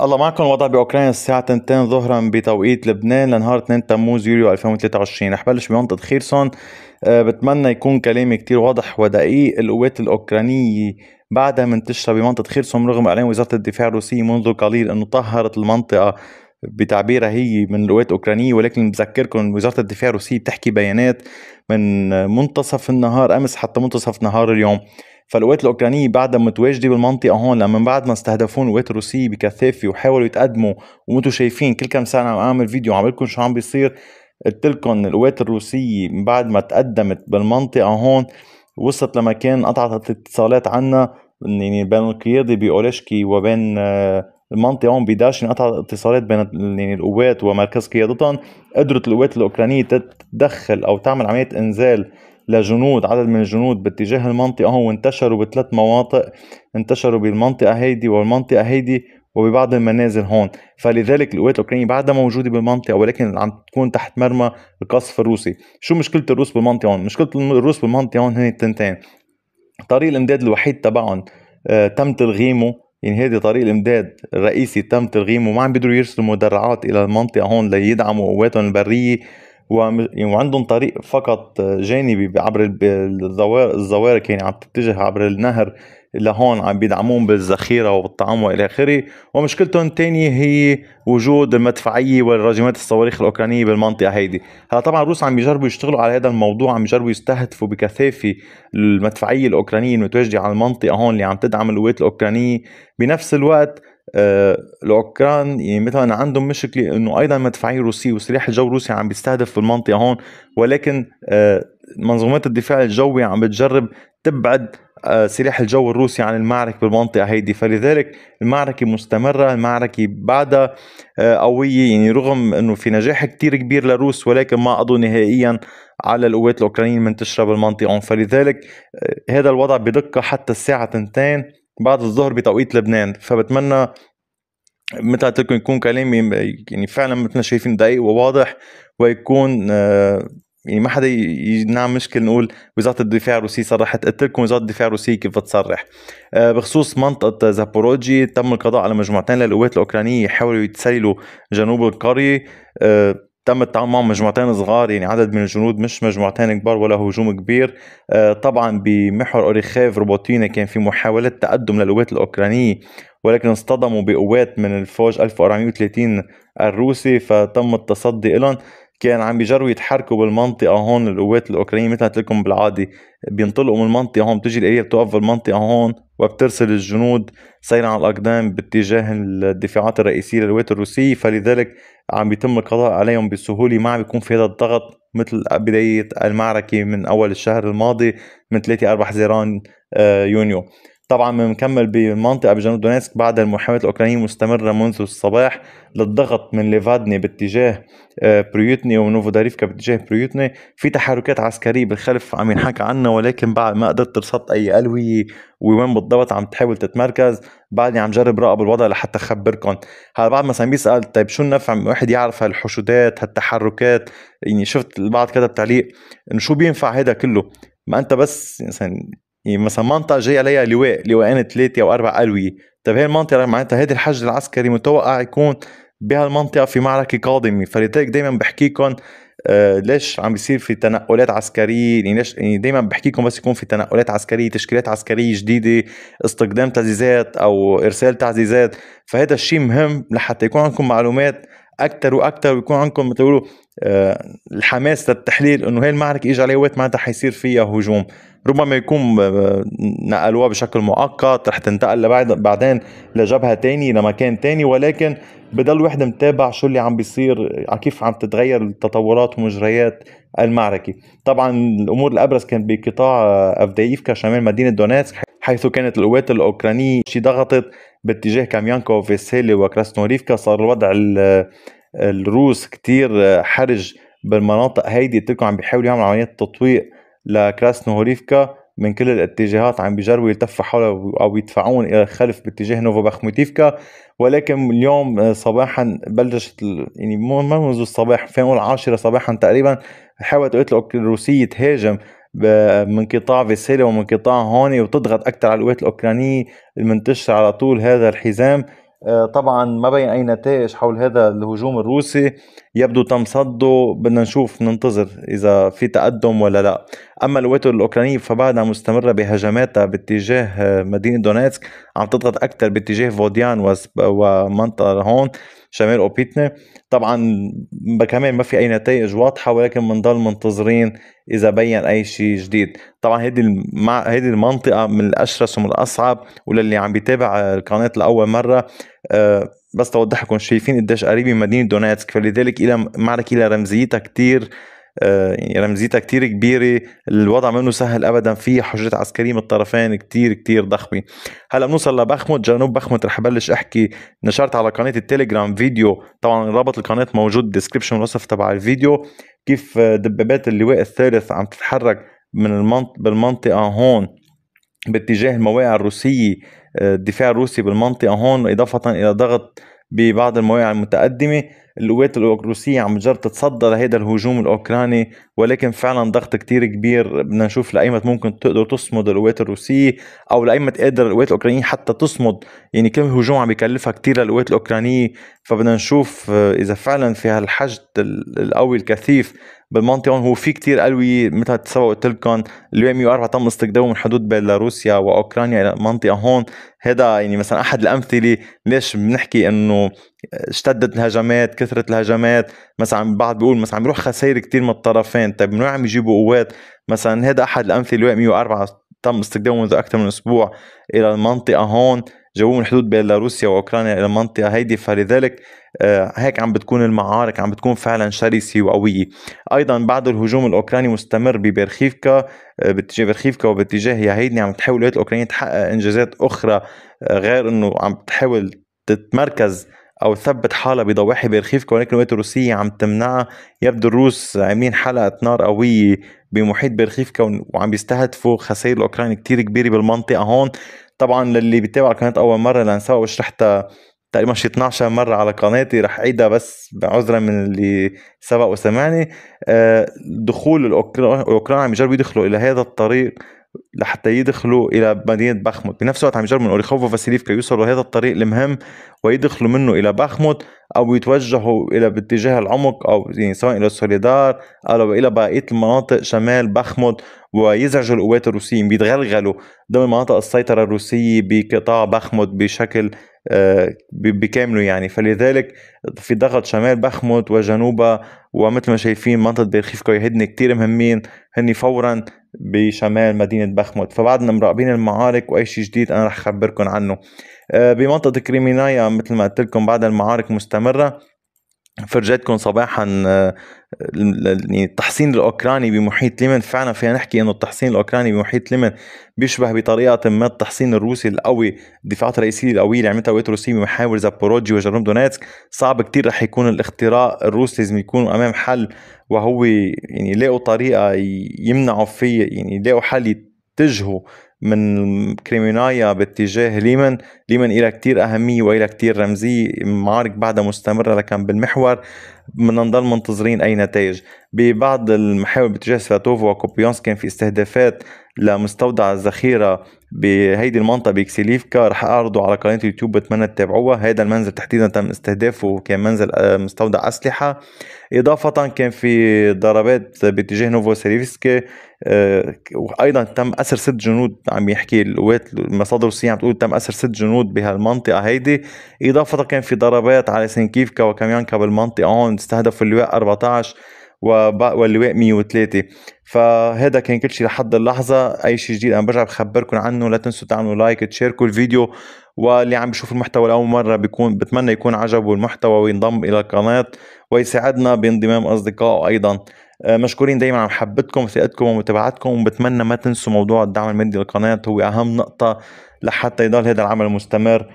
الله معكم الوضع باوكرانيا الساعة 2 ظهرا بتوقيت لبنان لنهار 2 تموز يوليو 2023 رح بلش بمنطقة خيرسون أه بتمنى يكون كلامي كتير واضح ودقيق القوات الأوكرانية بعدها منتشرة بمنطقة خيرسون رغم إعلان وزارة الدفاع الروسية منذ قليل أنه طهرت المنطقة بتعبيرها هي من القوات الأوكرانية ولكن بذكركم وزارة الدفاع الروسية بتحكي بيانات من منتصف النهار أمس حتى منتصف نهار اليوم فالقوات الاوكرانيه بعدها متواجده بالمنطقه هون لما بعد ما استهدفون القوات الروسيه بكثافه وحاولوا يتقدموا وانتم شايفين كل كم ساعه عم اعمل فيديو عم لكم شو عم بيصير قلت لكم القوات الروسيه من بعد ما تقدمت بالمنطقه هون وصلت لمكان قطعت الاتصالات عنا يعني بين القياده باوريشكي وبين آه، المنطقه هون بداش انقطعت الاتصالات بين يعني القوات ومركز قيادتهم قدرت القوات الاوكرانيه تتدخل او تعمل عمليه انزال لجنود عدد من الجنود باتجاه المنطقة هون وانتشروا بثلاث مناطق انتشروا بالمنطقة هيدي والمنطقة هيدي وببعض المنازل هون فلذلك القوات الأوكرانية بعدها موجودة بالمنطقة ولكن عم تكون تحت مرمى القصف الروسي شو مشكلة الروس بالمنطقة هون؟ مشكلة الروس بالمنطقة هون هي التنتين طريق الامداد الوحيد تبعهم آه تم تلغيمه يعني هيدي طريق الامداد الرئيسي تم تلغيمه ما عم بيقدروا يرسلوا مدرعات الى المنطقه هون ليدعموا قواتهم البريه يعني وعندهم طريق فقط جانبي عبر الزوارق يعني عم تتجه عبر النهر لهون عم بيدعمون بالذخيرة وبالطعام وإلى آخره ومشكلتهم الثانية هي وجود المدفعية والرجمات الصواريخ الأوكرانية بالمنطقة هيدي هلا طبعا الروس عم بيجربوا يشتغلوا على هذا الموضوع عم بيجربوا يستهدفوا بكثافة المدفعية الأوكرانية المتواجدة على المنطقة هون اللي عم تدعم القوات الأوكرانية بنفس الوقت آه، الاوكران يعني مثلا عندهم مشكله انه ايضا مدفعي روسي وسلاح الجو الروسي عم بيستهدف في المنطقه هون ولكن آه، منظومات الدفاع الجوي عم بتجرب تبعد سلاح آه، الجو الروسي عن المعركة بالمنطقة هيدي فلذلك المعركة مستمرة المعركة بعدها قوية يعني رغم انه في نجاح كتير كبير لروس ولكن ما قضوا نهائيا على القوات الاوكرانية المنتشرة بالمنطقة فلذلك هذا الوضع بدقة حتى الساعة 2 بعد الظهر بتوقيت لبنان فبتمنى مثل قلت لكم يكون كلامي يعني فعلا مثل ما شايفين دقيق وواضح ويكون آه، يعني ما حدا ينعم مشكل نقول وزاره الدفاع الروسيه صرحت قلت لكم وزاره الدفاع الروسيه كيف بتصرح آه، بخصوص منطقه زابوروجي تم القضاء على مجموعتين للقوات الاوكرانيه يحاولوا يتسللوا جنوب القريه آه، تم التعامل مجموعتين صغار يعني عدد من الجنود مش مجموعتين كبار ولا هجوم كبير آه، طبعا بمحور اوريخيف روبوتينا كان في محاوله تقدم للقوات الاوكرانيه ولكن اصطدموا بقوات من الفوج 1430 الروسي فتم التصدي لهم كان عم بيجروا يتحركوا بالمنطقه هون القوات الاوكرانيه مثل لكم بالعاده بينطلقوا من المنطقه هون بتجي الاليه بتوقف بالمنطقه هون وبترسل الجنود سيرا على الاقدام باتجاه الدفاعات الرئيسيه للقوات الروسيه فلذلك عم بيتم القضاء عليهم بسهوله ما عم بيكون في هذا الضغط مثل بدايه المعركه من اول الشهر الماضي من 3 4 حزيران آه، يونيو طبعا بنكمل بالمنطقة بجنوب دونيسك بعد المحاولات الأوكرانية مستمرة منذ الصباح للضغط من ليفادني باتجاه آه، بريوتني ونوفوداريفكا باتجاه بريوتني في تحركات عسكرية بالخلف عم ينحكى عنها ولكن بعد ما قدرت ترصد أي ألوية ووين بالضبط عم تحاول تتمركز بعدني عم جرب راقب الوضع لحتى خبركم هلا بعد ما سام بيسال طيب شو النفع الواحد يعرف هالحشودات هالتحركات يعني شفت البعض كتب تعليق انه شو بينفع هذا كله ما انت بس مثلا يعني مثلا منطقه جاي عليها لواء لواءين ثلاثه او اربع الويه طيب هي المنطقه معناتها هذا الحشد العسكري متوقع يكون بهالمنطقه في معركه قادمه فلذلك دائما بحكيكم آه ليش عم بيصير في تنقلات عسكريه يعني ليش يعني دائما بحكيكم بس يكون في تنقلات عسكريه تشكيلات عسكريه جديده استخدام تعزيزات او ارسال تعزيزات فهذا الشيء مهم لحتى يكون عندكم معلومات اكثر واكثر ويكون عندكم مثل آه، الحماس للتحليل انه هي المعركه اجى عليها وقت معناتها حيصير فيها هجوم ربما يكون آه، نقلوها بشكل مؤقت رح تنتقل لبعد بعدين لجبهه تاني لمكان تاني ولكن بضل الواحد متابع شو اللي عم بيصير آه، كيف عم تتغير التطورات ومجريات المعركه طبعا الامور الابرز كانت بقطاع افدايفكا شمال مدينه دونيتسك حيث كانت القوات الأوكرانية شي ضغطت باتجاه كاميانكا وفيسالي وكراسنوريفكا صار الوضع الروس كتير حرج بالمناطق هيدي تلكم عم بيحاولوا يعملوا عمليات تطويق لكراسنوريفكا من كل الاتجاهات عم بيجربوا يلتفوا حوله او يدفعون الى الخلف باتجاه نوفا بخموتيفكا ولكن اليوم آه، صباحا بلشت يعني ما منذ الصباح فين نقول 10 صباحا تقريبا حاولت الروسيه تهاجم من قطاع فيسيلا ومن قطاع هوني وتضغط اكثر على القوات الاوكرانيه المنتشره على طول هذا الحزام آه، طبعا ما بين اي نتائج حول هذا الهجوم الروسي يبدو تم صده بدنا نشوف ننتظر اذا في تقدم ولا لا اما الوتر الاوكرانيه فبعدها مستمره بهجماتها باتجاه آه، مدينه دونيتسك عم تضغط اكثر باتجاه فوديان ومنطقه هون شمال اوبيتنا طبعا كمان ما في اي نتائج واضحه ولكن بنضل منتظرين اذا بين اي شيء جديد طبعا هيدي المع... هيدي المنطقه من الاشرس ومن الاصعب وللي عم بيتابع آه، القناه لاول مره آه، بس توضح لكم شايفين قديش قريبه من مدينه دونيتسك فلذلك الى معركه الى رمزيتها كثير كتير آه، رمزيتها كتير كبيرة الوضع منه سهل أبدا في حجرات عسكرية من الطرفين كتير كتير ضخمة هلا بنوصل لبخمت جنوب بخمت رح بلش أحكي نشرت على قناة التليجرام فيديو طبعا رابط القناة موجود ديسكربشن الوصف تبع الفيديو كيف آه، دبابات اللواء الثالث عم تتحرك من المنط... بالمنطقة هون باتجاه المواقع الروسية آه، الدفاع الروسي بالمنطقة هون إضافة إلى ضغط ببعض المواقع المتقدمة القوات الروسية عم تجرب تتصدى لهذا الهجوم الأوكراني ولكن فعلا ضغط كتير كبير بدنا نشوف لأيمت ممكن تقدر تصمد القوات الروسية أو لأيمت قادر القوات الأوكرانية حتى تصمد يعني كل هجوم عم بيكلفها كتير للقوات الأوكرانية فبدنا نشوف آه، إذا فعلا في هالحشد القوي الكثيف بالمنطقه هو في كتير الويه مثل سبق قلت لكم اليو 104 تم استخدامه من حدود بيلاروسيا واوكرانيا الى المنطقه هون هذا يعني مثلا احد الامثله ليش بنحكي انه اشتدت الهجمات كثرت الهجمات مثلا البعض بيقول مثلا عم يروح خسائر كتير من الطرفين طيب من وين عم يجيبوا قوات مثلا هذا احد الامثله اليو 104 تم استخدامه منذ اكثر من اسبوع الى المنطقه هون جابوه من حدود بيلاروسيا واوكرانيا الى المنطقه هيدي فلذلك آه، هيك عم بتكون المعارك عم بتكون فعلا شرسه وقويه ايضا بعد الهجوم الاوكراني مستمر ببرخيفكا آه، باتجاه برخيفكا وباتجاه يهيدني عم تحاول الولايات الاوكرانيه تحقق انجازات اخرى آه، غير انه عم تحاول تتمركز او تثبت حالها بضواحي بارخيفك ولكن الولايات الروسيه عم تمنعها يبدو الروس عاملين حلقه نار قويه بمحيط بارخيفكا وعم بيستهدفوا خسائر الاوكران كتير كبيره بالمنطقه هون طبعا للي بيتابع القناه اول مره لان سوا وشرحتها تقريبا شي 12 مره على قناتي رح اعيدها بس عذرا من اللي سبق وسمعني آه، دخول الاوكران عم يجربوا يدخلوا الى هذا الطريق لحتى يدخلوا الى مدينه باخموت بنفس الوقت عم يجربوا من اوريخوف وفاسيليف كي يوصلوا هذا الطريق المهم ويدخلوا منه الى باخموت او يتوجهوا الى باتجاه العمق او يعني سواء الى سوليدار او الى بقيه المناطق شمال باخموت ويزعجوا القوات الروسيه بيتغلغلوا ضمن مناطق السيطره الروسيه بقطاع باخموت بشكل آه، بكامله يعني فلذلك في ضغط شمال بخمت وجنوبها ومثل ما شايفين منطقة برخيفكا هدن كتير مهمين هن فورا بشمال مدينة بخمت فبعدنا مراقبين المعارك وأي شيء جديد أنا رح أخبركم عنه آه، بمنطقة كريمينايا مثل ما قلت لكم بعد المعارك مستمرة فرجيتكم صباحا آه، يعني التحصين الاوكراني بمحيط ليمن فعلا فينا نحكي انه التحصين الاوكراني بمحيط ليمن بيشبه بطريقه ما التحصين الروسي القوي الدفاعات الرئيسيه القويه اللي عملتها قوات روسيه بمحاور زابوروجي وجرم دونيتسك صعب كتير رح يكون الاختراق الروسي لازم يكونوا امام حل وهو يعني يلاقوا طريقه يمنعوا فيه يعني يلاقوا حل يتجهوا من كريمينايا باتجاه ليمن ليمن إلى كتير أهمية وإلى كتير رمزية معارك بعدها مستمرة لكن بالمحور بدنا نضل منتظرين اي نتائج ببعض المحاور باتجاه سفاتوف وكوبيونس كان في استهدافات لمستودع الذخيره بهيدي المنطقه بكسيليفكا رح اعرضه على قناه يوتيوب بتمنى تتابعوها هذا المنزل تحديدا تم استهدافه كان منزل آه، مستودع اسلحه اضافه كان في ضربات باتجاه نوفو سيريفسكي وايضا آه، تم اسر ست جنود عم يحكي القوات المصادر الروسيه عم تقول تم اسر ست جنود بهالمنطقه هيدي اضافه كان في ضربات على سينكيفكا وكاميانكا بالمنطقه هون استهدفوا اللواء 14 واللواء 103 فهذا كان كل شيء لحد اللحظة أي شيء جديد أنا برجع بخبركم عنه لا تنسوا تعملوا لايك تشاركوا الفيديو واللي عم بيشوف المحتوى لأول مرة بيكون بتمنى يكون عجبه المحتوى وينضم إلى القناة ويساعدنا بانضمام أصدقائه أيضا آه، مشكورين دايما على محبتكم وثقتكم ومتابعتكم وبتمنى ما تنسوا موضوع الدعم المادي للقناة هو أهم نقطة لحتى يضل هذا العمل مستمر